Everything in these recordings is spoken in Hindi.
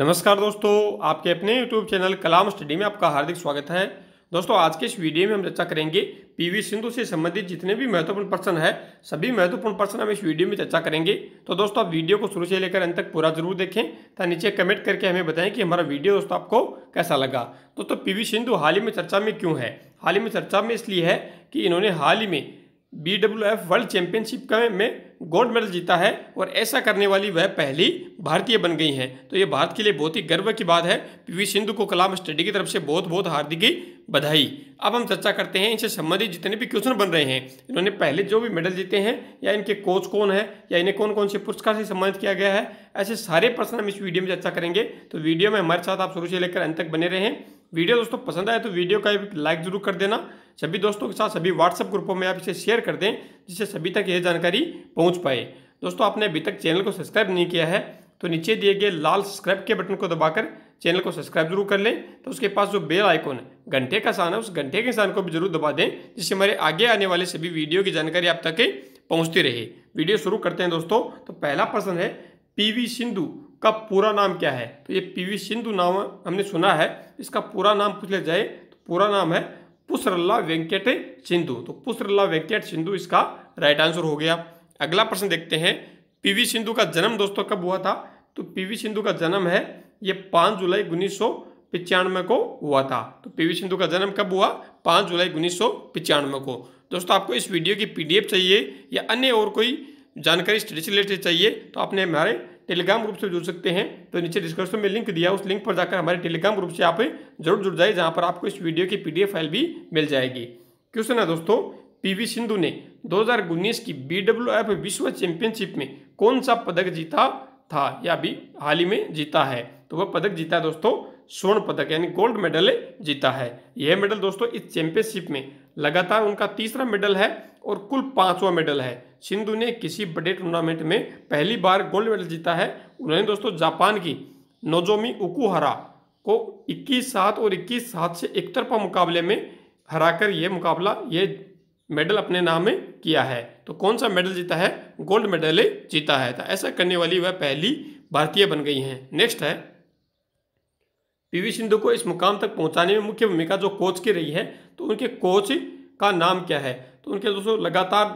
नमस्कार दोस्तों आपके अपने YouTube चैनल कलाम स्टडी में आपका हार्दिक स्वागत है दोस्तों आज के इस वीडियो में हम चर्चा करेंगे पीवी सिंधु से संबंधित जितने भी महत्वपूर्ण प्रश्न है सभी महत्वपूर्ण प्रश्न हम इस वीडियो में चर्चा करेंगे तो दोस्तों आप वीडियो को शुरू से लेकर अंत तक पूरा जरूर देखें तथा नीचे कमेंट करके हमें बताएं कि हमारा वीडियो दोस्तों आपको कैसा लगा दोस्तों पी सिंधु हाल ही में चर्चा में क्यों है हाल ही में चर्चा में इसलिए है कि इन्होंने हाल ही में बी वर्ल्ड चैंपियनशिप में गोल्ड मेडल जीता है और ऐसा करने वाली वह पहली भारतीय बन गई हैं तो ये भारत के लिए बहुत ही गर्व की बात है पीवी सिंधु को कलाम स्टडी की तरफ से बहुत बहुत हार्दिक बधाई अब हम चर्चा करते हैं इनसे संबंधित जितने भी क्वेश्चन बन रहे हैं इन्होंने पहले जो भी मेडल जीते हैं या इनके कोच कौन है या इन्हें कौन कौन से पुरस्कार से सम्मानित किया गया है ऐसे सारे प्रश्न हम इस वीडियो में चर्चा करेंगे तो वीडियो में हमारे साथ आप शुरू से लेकर अंत तक बने रहें वीडियो दोस्तों पसंद आए तो वीडियो का एक लाइक जरूर कर देना सभी दोस्तों के साथ सभी व्हाट्सएप ग्रुपों में आप इसे शेयर कर दें जिससे सभी तक यह जानकारी पहुंच पाए दोस्तों आपने अभी तक चैनल को सब्सक्राइब नहीं किया है तो नीचे दिए गए लाल सब्सक्राइब के बटन को दबाकर चैनल को सब्सक्राइब जरूर कर लें तो उसके पास जो बेल आइकॉन है घंटे का सान है उस घंटे के सान को भी जरूर दबा दें जिससे हमारे आगे आने वाले सभी वीडियो की जानकारी आप तक पहुँचती रहे वीडियो शुरू करते हैं दोस्तों तो पहला प्रश्न है पीवी सिंधु का पूरा नाम क्या है तो ये पीवी सिंधु नाम हमने सुना है इसका पूरा नाम पूछ लिया जाए तो पूरा नाम है पुसरल्ला वेंकट सिंधु तो पुसरल्ला वेंकट सिंधु इसका राइट आंसर हो गया अगला प्रश्न देखते हैं पीवी सिंधु का जन्म दोस्तों कब हुआ था तो पीवी सिंधु का जन्म है ये पाँच जुलाई उन्नीस पिचानवे को हुआ था तो पीवी सिंधु का जन्म कब हुआ पाँच जुलाई उन्नीस को दोस्तों आपको इस वीडियो की पीडीएफ चाहिए या अन्य और कोई जानकारी स्टडी से रिलेटेड चाहिए तो आपने हमारे टेलीग्राम ग्रुप से जुड़ सकते हैं तो नीचे डिस्क्रिप्शन में लिंक दिया उस लिंक पर जाकर हमारे टेलीग्राम ग्रुप से आप जरूर जुड़ जाए जहाँ पर आपको इस वीडियो की पीडीएफ फाइल भी मिल जाएगी क्वेश्चन है दोस्तों पी सिंधु ने दो की बी विश्व चैंपियनशिप में कौन सा पदक जीता था या भी हाल ही में जीता है तो वह पदक जीता दोस्तों स्वर्ण पदक यानी गोल्ड मेडल जीता है यह मेडल दोस्तों इस चैंपियनशिप में लगातार उनका तीसरा मेडल है और कुल पांचवा मेडल है सिंधु ने किसी बड़े टूर्नामेंट में पहली बार गोल्ड मेडल जीता है उन्होंने दोस्तों जापान की नोजोमी उकुहरा को 21 सात और 21 सात से एक तरफा मुकाबले में हराकर यह मुकाबला ये मेडल अपने नाम में किया है तो कौन सा मेडल जीता है गोल्ड मेडल जीता है तो ऐसा करने वाली वह पहली भारतीय बन गई हैं नेक्स्ट है पीवी सिंधु को इस मुकाम तक पहुंचाने में मुख्य भूमिका जो कोच की रही है तो उनके कोच का नाम क्या है तो उनके दोस्तों लगातार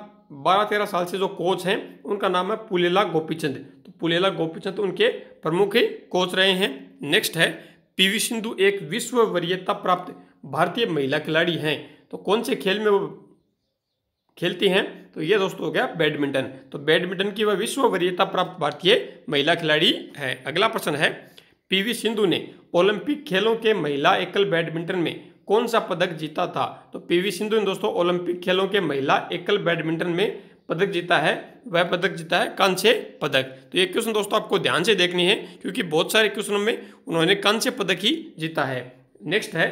बारह तेरह साल से जो कोच हैं उनका नाम है पुलेला गोपीचंद तो पुलेला गोपीचंद तो उनके प्रमुख कोच रहे हैं नेक्स्ट है पीवी सिंधु एक विश्व वरीयता प्राप्त भारतीय महिला खिलाड़ी हैं तो कौन से खेल में वो खेलती हैं तो ये दोस्तों हो गया बैडमिंटन तो बैडमिंटन की वह विश्व वरीयता प्राप्त भारतीय महिला खिलाड़ी है अगला प्रश्न है पीवी सिंधु ने ओलंपिक खेलों के महिला एकल बैडमिंटन में कौन सा पदक जीता था तो पीवी सिंधु ने दोस्तों ओलंपिक खेलों के महिला एकल बैडमिंटन में पदक जीता है वह पदक जीता है कांस्य पदक तो ये क्वेश्चन दोस्तों आपको ध्यान से देखनी है क्योंकि बहुत सारे क्वेश्चनों में उन्होंने कांस्य पदक ही जीता है नेक्स्ट है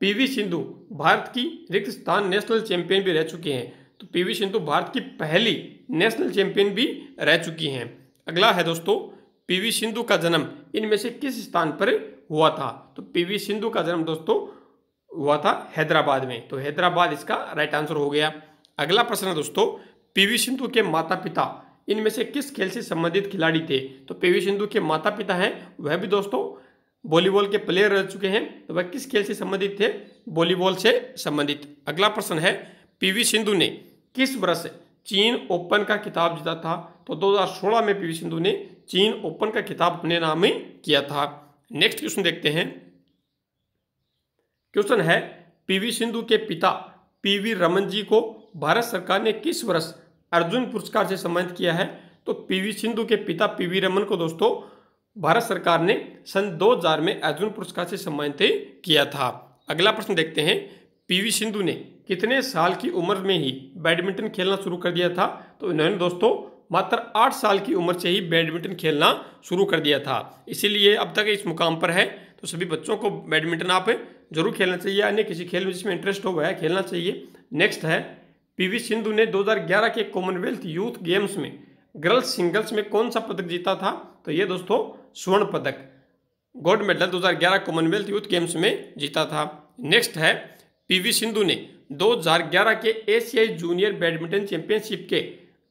पीवी सिंधु भारत की रिक्त स्थान नेशनल चैंपियन भी रह चुकी हैं तो पीवी सिंधु भारत की पहली नेशनल चैंपियन भी रह चुकी हैं अगला है दोस्तों पीवी सिंधु का जन्म इनमें से किस स्थान पर हुआ था तो पीवी सिंधु का जन्म दोस्तों हुआ था हैदराबाद में तो हैदराबाद इसका राइट आंसर हो गया अगला प्रश्न है दोस्तों पीवी सिंधु के माता पिता इनमें से किस खेल से संबंधित खिलाड़ी थे तो पीवी सिंधु के माता पिता हैं वह भी दोस्तों वॉलीबॉल के प्लेयर रह चुके हैं तो वह किस खेल से संबंधित थे वॉलीबॉल से संबंधित अगला प्रश्न है पीवी सिंधु ने किस वर्ष चीन ओपन का किताब जीता था तो 2016 में पीवी सिंधु ने चीन ओपन का खिताब अपने नाम में किया था नेक्स्ट क्वेश्चन देखते हैं क्वेश्चन है पीवी सिंधु के पिता पीवी रमन जी को भारत सरकार ने किस वर्ष अर्जुन पुरस्कार से सम्मानित किया है तो पीवी सिंधु के पिता पीवी रमन को दोस्तों भारत सरकार ने सन 2000 में अर्जुन पुरस्कार से सम्मानित किया था अगला प्रश्न देखते हैं पीवी सिंधु ने कितने साल की उम्र में ही बैडमिंटन खेलना शुरू कर दिया था तो इन्होंने दोस्तों मात्र आठ साल की उम्र से ही बैडमिंटन खेलना शुरू कर दिया था इसीलिए अब तक इस मुकाम पर है तो सभी बच्चों को बैडमिंटन आप जरूर खेलना चाहिए अन्य किसी खेल में जिसमें इंटरेस्ट हो वह खेलना चाहिए नेक्स्ट है पीवी सिंधु ने 2011 के कॉमनवेल्थ यूथ गेम्स में गर्ल्स सिंगल्स में कौन सा पदक जीता था तो ये दोस्तों स्वर्ण पदक gold medal 2011 Commonwealth youth games में जीता था नेक्स्ट है पीवी सिंधु ने 2011 के एशियाई जूनियर बैडमिंटन चैंपियनशिप के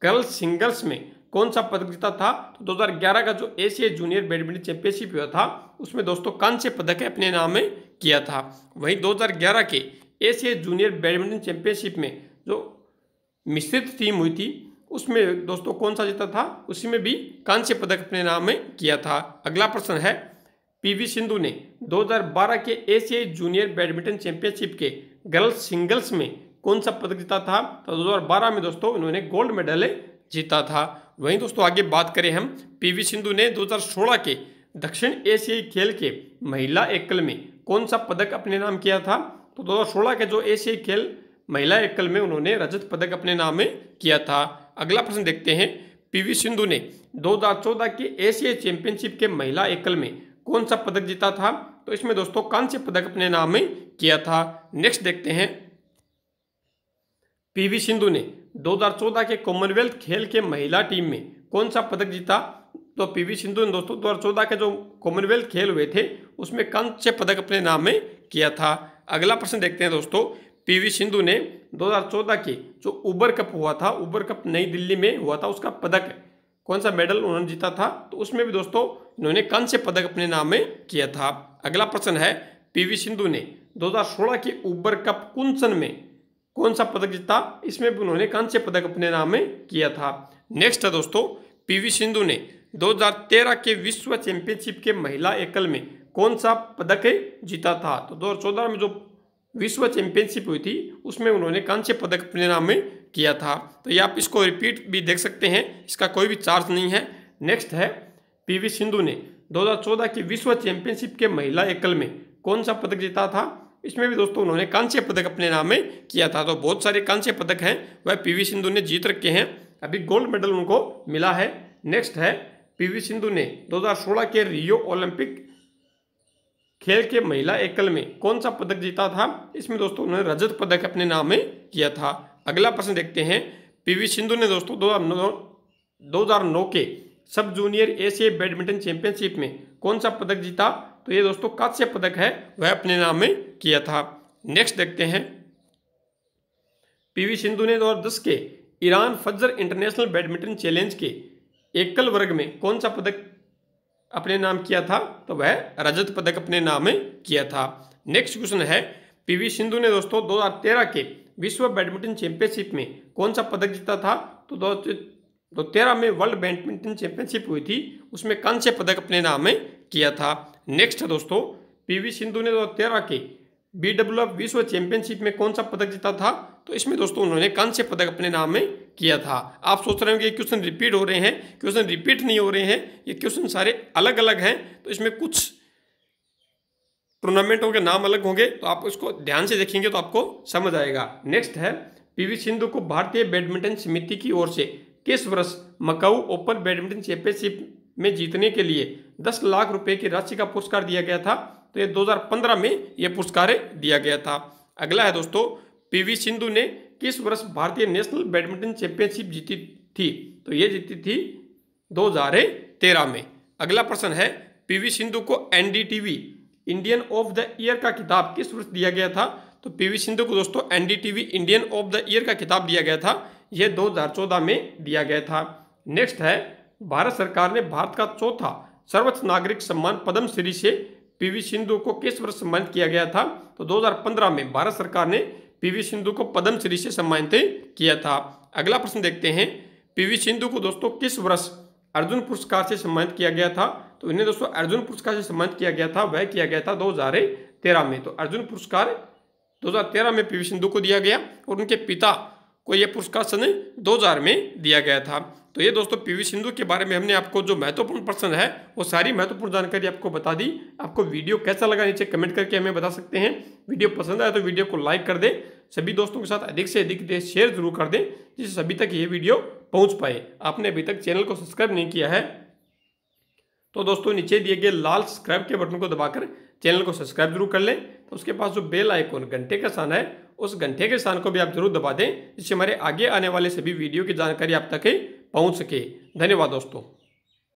गर्ल्स सिंगल्स में कौन सा पदक जीता था तो 2011 का जो एशिया जूनियर बैडमिंटन चैंपियनशिप हुआ था उसमें दोस्तों कांस्य पदक अपने नाम में किया था वहीं 2011 के एशिया जूनियर बैडमिंटन चैंपियनशिप में जो मिश्रित टीम हुई थी उसमें दोस्तों कौन सा जीता था उसी में भी कांस्य पदक अपने नाम में किया था अगला प्रश्न है पी सिंधु ने दो के एशियाई जूनियर बैडमिंटन चैंपियनशिप के गर्ल्स सिंगल्स में कौन सा पदक जीता था तो 2012 में दोस्तों इन्होंने गोल्ड मेडल जीता था वहीं दोस्तों आगे बात करें हम पीवी सिंधु ने 2016 के दक्षिण एशियाई खेल के महिला एकल में कौन सा पदक अपने नाम किया था तो 2016 के जो एशियाई खेल महिला एकल में उन्होंने रजत पदक अपने नाम में किया था अगला प्रश्न देखते हैं पीवी सिंधु ने चौदह के एशियाई चैंपियनशिप के महिला एकल में कौन सा पदक जीता था तो इसमें दोस्तों कांस्य पदक अपने नाम में किया था नेक्स्ट देखते हैं पीवी सिंधु ने 2014 के कॉमनवेल्थ खेल के महिला टीम में कौन सा पदक जीता तो पीवी सिंधु ने दोस्तों 2014 के जो कॉमनवेल्थ खेल हुए थे उसमें से पदक अपने नाम में किया था अगला प्रश्न देखते हैं दोस्तों पीवी सिंधु ने 2014 के जो उबर कप हुआ था उबर कप नई दिल्ली में हुआ था उसका पदक कौन सा मेडल उन्होंने जीता था तो उसमें भी दोस्तों इन्होंने से पदक अपने नाम में किया था अगला प्रश्न है पी सिंधु ने दो के उबर कप कुंसन में कौन सा पदक जीता इसमें भी उन्होंने कांस्य पदक अपने नाम में किया था नेक्स्ट है दोस्तों पीवी सिंधु ने 2013 के विश्व चैंपियनशिप के महिला एकल में कौन सा पदक जीता था तो 2014 में जो विश्व चैंपियनशिप हुई थी उसमें उन्होंने कांस्य पदक अपने नाम में किया था तो ये आप इसको रिपीट भी देख सकते हैं इसका कोई भी चार्ज नहीं है नेक्स्ट है पीवी सिंधु ने 2014 की विश्व चैंपियनशिप के महिला एकल में कौन सा पदक जीता था इसमें भी दोस्तों उन्होंने कांस्य पदक अपने नाम में किया था तो बहुत सारे कांस्य पदक हैं वह पीवी सिंधु ने जीत रखे हैं अभी गोल्ड मेडल उनको मिला है नेक्स्ट है पीवी सिंधु ने 2016 के रियो ओलंपिक खेल के महिला एकल में कौन सा पदक जीता था इसमें दोस्तों उन्होंने रजत पदक अपने नाम में किया था अगला प्रश्न देखते हैं पी सिंधु ने दोस्तों दो हजार नौ के सब जूनियर एशिया बैडमिंटन चैंपियनशिप में कौन सा पदक जीता तो ये दोस्तों कांस्य पदक है वह अपने नाम में किया था नेक्स्ट देखते हैं पीवी सिंधु ने 2010 के ईरान फजर इंटरनेशनल बैडमिंटन चैलेंज के एकल वर्ग में कौन सा पदक अपने नाम किया था तो वह रजत पदक अपने नाम में किया था नेक्स्ट क्वेश्चन है पीवी सिंधु ने दोस्तों 2013 के विश्व बैडमिंटन चैंपियनशिप में कौन सा पदक जीता था तो दो तेरह में वर्ल्ड बैडमिंटन चैंपियनशिप हुई थी उसमें कांस्य पदक अपने नाम में किया था नेक्स्ट है दोस्तों पीवी सिंधु ने दो तेरह के बी एफ विश्व चैंपियनशिप में कौन सा पदक जीता था तो इसमें दोस्तों उन्होंने कांस्य पदक अपने नाम में किया था आप सोच रहे होंगे क्वेश्चन रिपीट हो रहे हैं क्वेश्चन रिपीट नहीं हो रहे हैं ये क्वेश्चन सारे अलग अलग हैं तो इसमें कुछ टूर्नामेंटों के नाम अलग होंगे तो आप इसको ध्यान से देखेंगे तो आपको समझ आएगा नेक्स्ट है पीवी सिंधु को भारतीय बैडमिंटन समिति की ओर से किस वर्ष मकाऊ ओपन बैडमिंटन चैंपियनशिप में जीतने के लिए दस लाख रुपए की राशि का पुरस्कार दिया गया था तो ये 2015 में ये पुरस्कार दिया गया था अगला है दोस्तों पीवी सिंधु ने किस वर्ष भारतीय नेशनल बैडमिंटन चैंपियनशिप जीती थी तो ये जीती थी 2013 में अगला प्रश्न है पीवी सिंधु को NDTV Indian of the year का किताब किस वर्ष दिया गया था तो पीवी सिंधु को दोस्तों NDTV Indian of the year का किताब दिया गया था यह दो में दिया गया था नेक्स्ट है भारत सरकार ने भारत का चौथा सर्वोच्च नागरिक सम्मान पद्म श्री से पीवी सिंधु को किस वर्ष सम्मानित किया गया था तो 2015 में भारत सरकार ने पीवी सिंधु को पद्मश्री से सम्मानित किया था अगला प्रश्न देखते हैं पीवी सिंधु को दोस्तों किस वर्ष अर्जुन पुरस्कार से सम्मानित किया गया था तो इन्हें दोस्तों अर्जुन पुरस्कार से सम्मानित किया गया था वह किया गया था दो में तो अर्जुन पुरस्कार दो में पी सिंधु को दिया गया और उनके पिता को यह पुरस्कार सन दो में दिया गया था तो ये दोस्तों पीवी सिंधु के बारे में हमने आपको जो महत्वपूर्ण प्रश्न है वो सारी महत्वपूर्ण जानकारी आपको बता दी आपको वीडियो कैसा लगा नीचे कमेंट करके हमें बता सकते हैं वीडियो पसंद आया तो वीडियो को लाइक कर दें सभी दोस्तों के साथ अधिक से अधिक शेयर जरूर कर दें जिससे सभी तक ये वीडियो पहुँच पाए आपने अभी तक चैनल को सब्सक्राइब नहीं किया है तो दोस्तों नीचे दिए गए लाल सब्सक्राइब के बटन को दबाकर चैनल को सब्सक्राइब जरूर कर लें तो उसके पास जो बेल आइकॉन घंटे का स्थान है उस घंटे के स्थान को भी आप जरूर दबा दें जिससे हमारे आगे आने वाले सभी वीडियो की जानकारी आप तक पहुँच सके धन्यवाद दोस्तों